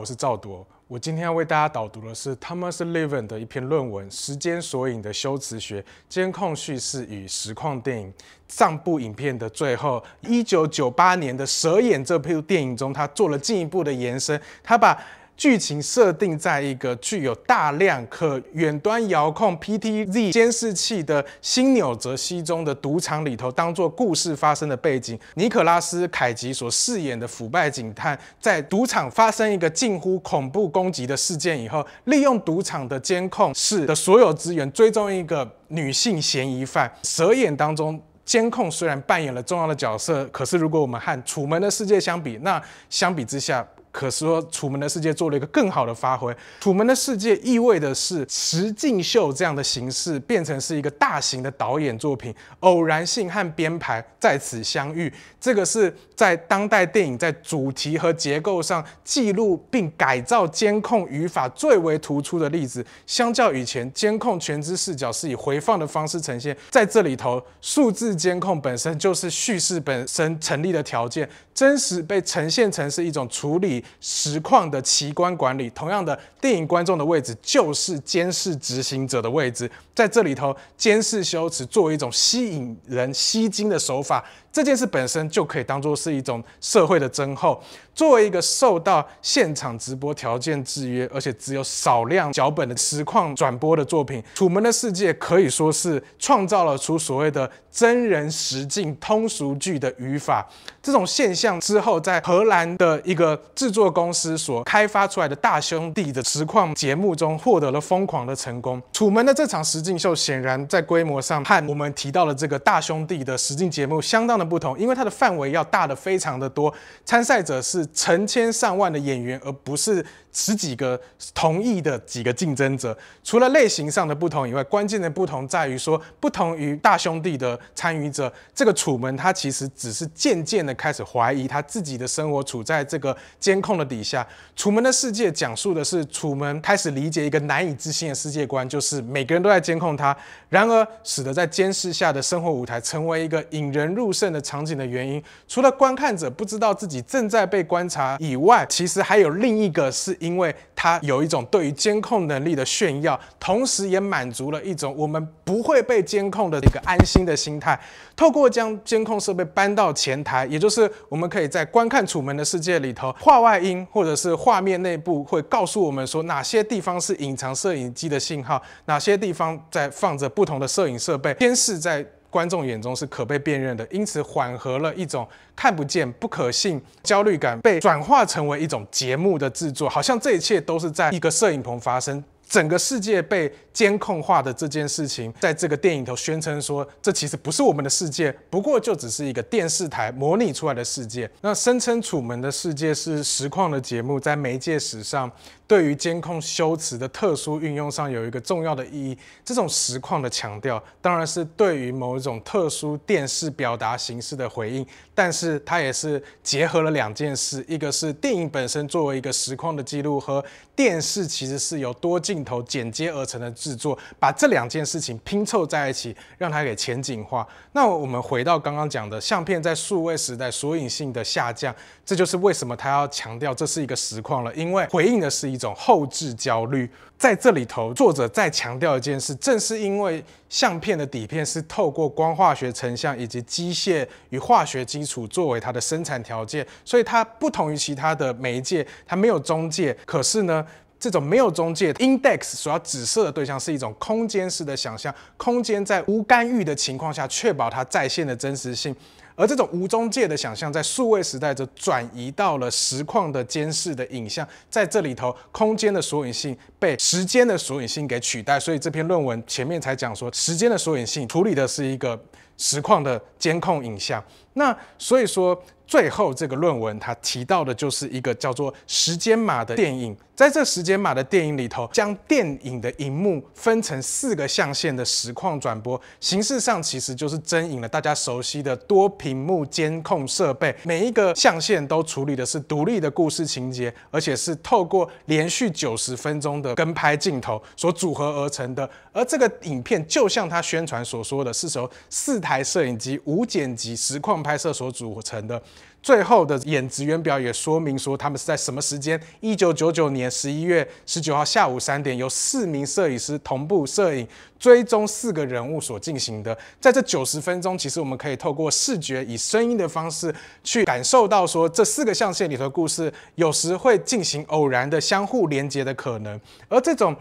我是赵多，我今天要为大家导读的是 Thomas Levin 的一篇论文《时间索引的修辞学：监控叙事与实况电影》。上部影片的最后，一九九八年的《蛇眼》这部电影中，他做了进一步的延伸，他把。剧情设定在一个具有大量可远端遥控 PTZ 监视器的新纽泽西中的赌场里头，当做故事发生的背景。尼可拉斯凯奇所饰演的腐败警探，在赌场发生一个近乎恐怖攻击的事件以后，利用赌场的监控室的所有资源追踪一个女性嫌疑犯。蛇眼当中，监控虽然扮演了重要的角色，可是如果我们和《楚门的世界》相比，那相比之下。可是说《楚门的世界》做了一个更好的发挥，《楚门的世界》意味的是池井秀这样的形式变成是一个大型的导演作品，偶然性和编排在此相遇。这个是在当代电影在主题和结构上记录并改造监控语法最为突出的例子。相较以前，监控全知视角是以回放的方式呈现，在这里头，数字监控本身就是叙事本身成立的条件，真实被呈现成是一种处理。实况的奇观管理，同样的，电影观众的位置就是监视执行者的位置，在这里头，监视修辞作为一种吸引人吸睛的手法。这件事本身就可以当做是一种社会的增厚。作为一个受到现场直播条件制约，而且只有少量脚本的实况转播的作品，《楚门的世界》可以说是创造了出所谓的真人实境通俗剧的语法这种现象之后，在荷兰的一个制作公司所开发出来的大兄弟的实况节目中获得了疯狂的成功。楚门的这场实境秀显然在规模上和我们提到的这个大兄弟的实境节目相当。的不同，因为它的范围要大的非常的多，参赛者是成千上万的演员，而不是十几个同意的几个竞争者。除了类型上的不同以外，关键的不同在于说，不同于《大兄弟》的参与者，这个《楚门》他其实只是渐渐的开始怀疑他自己的生活处在这个监控的底下。《楚门的世界》讲述的是楚门开始理解一个难以置信的世界观，就是每个人都在监控他。然而，使得在监视下的生活舞台成为一个引人入胜。的场景的原因，除了观看者不知道自己正在被观察以外，其实还有另一个，是因为他有一种对于监控能力的炫耀，同时也满足了一种我们不会被监控的一个安心的心态。透过将监控设备搬到前台，也就是我们可以在观看《楚门的世界》里头，画外音或者是画面内部会告诉我们说，哪些地方是隐藏摄影机的信号，哪些地方在放着不同的摄影设备监视在。观众眼中是可被辨认的，因此缓和了一种看不见、不可信焦虑感，被转化成为一种节目的制作，好像这一切都是在一个摄影棚发生，整个世界被监控化的这件事情，在这个电影头宣称说，这其实不是我们的世界，不过就只是一个电视台模拟出来的世界。那声称楚门的世界是实况的节目，在媒介史上。对于监控修辞的特殊运用上有一个重要的意义，这种实况的强调当然是对于某一种特殊电视表达形式的回应，但是它也是结合了两件事，一个是电影本身作为一个实况的记录，和电视其实是由多镜头剪接而成的制作，把这两件事情拼凑在一起，让它给前景化。那我们回到刚刚讲的相片在数位时代索引性的下降，这就是为什么它要强调这是一个实况了，因为回应的是一。种后置焦虑，在这里头，作者再强调一件事：，正是因为相片的底片是透过光化学成像以及机械与化学基础作为它的生产条件，所以它不同于其他的媒介，它没有中介。可是呢，这种没有中介 index 所要指涉的对象是一种空间式的想象，空间在无干预的情况下，确保它在线的真实性。而这种无中介的想象，在数位时代则转移到了实况的监视的影像，在这里头，空间的索引性被时间的索引性给取代，所以这篇论文前面才讲说，时间的索引性处理的是一个实况的监控影像。那所以说，最后这个论文它提到的就是一个叫做“时间码”的电影。在这“时间码”的电影里头，将电影的荧幕分成四个象限的实况转播形式上，其实就是真影了。大家熟悉的多屏幕监控设备，每一个象限都处理的是独立的故事情节，而且是透过连续九十分钟的跟拍镜头所组合而成的。而这个影片就像他宣传所说的，是候，四台摄影机无剪辑实况。拍摄所组成的最后的演职员表也说明说，他们是在什么时间？一九九九年十一月十九号下午三点，由四名摄影师同步摄影追踪四个人物所进行的。在这九十分钟，其实我们可以透过视觉以声音的方式去感受到，说这四个象限里头的故事，有时会进行偶然的相互连接的可能。而这种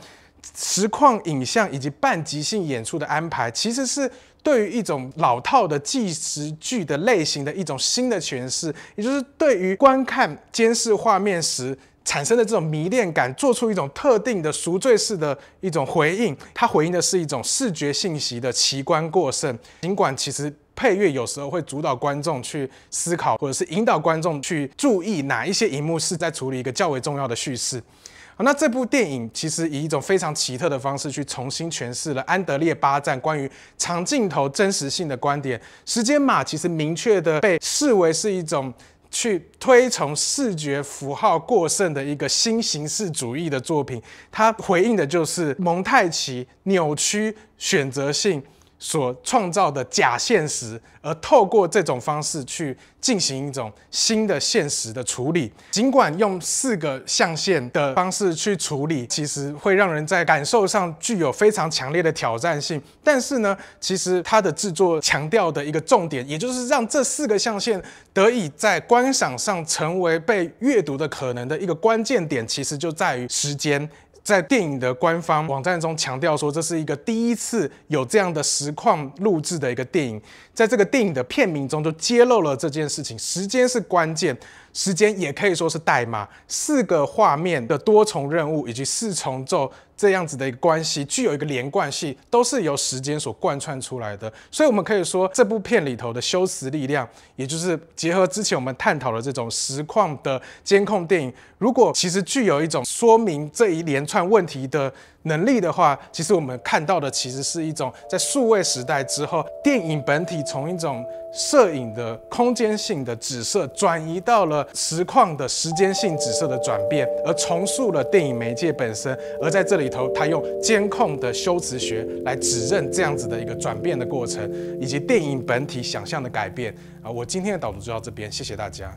实况影像以及半即兴演出的安排，其实是。对于一种老套的纪实剧的类型的一种新的诠释，也就是对于观看监视画面时产生的这种迷恋感，做出一种特定的赎罪式的一种回应。它回应的是一种视觉信息的奇观过剩，尽管其实配乐有时候会主导观众去思考，或者是引导观众去注意哪一些荧幕是在处理一个较为重要的叙事。那这部电影其实以一种非常奇特的方式去重新诠释了安德烈巴赞关于长镜头真实性的观点。时间码其实明确的被视为是一种去推崇视觉符号过剩的一个新形式主义的作品。它回应的就是蒙太奇扭曲选择性。所创造的假现实，而透过这种方式去进行一种新的现实的处理。尽管用四个象限的方式去处理，其实会让人在感受上具有非常强烈的挑战性。但是呢，其实它的制作强调的一个重点，也就是让这四个象限得以在观赏上成为被阅读的可能的一个关键点，其实就在于时间。在电影的官方网站中强调说，这是一个第一次有这样的实况录制的一个电影。在这个电影的片名中就揭露了这件事情。时间是关键，时间也可以说是代码。四个画面的多重任务以及四重奏。这样子的一个关系具有一个连贯性，都是由时间所贯穿出来的。所以，我们可以说这部片里头的修辞力量，也就是结合之前我们探讨的这种实况的监控电影，如果其实具有一种说明这一连串问题的能力的话，其实我们看到的其实是一种在数位时代之后，电影本体从一种。摄影的空间性的紫色转移到了实况的时间性紫色的转变，而重塑了电影媒介本身。而在这里头，他用监控的修辞学来指认这样子的一个转变的过程，以及电影本体想象的改变。啊，我今天的导读就到这边，谢谢大家。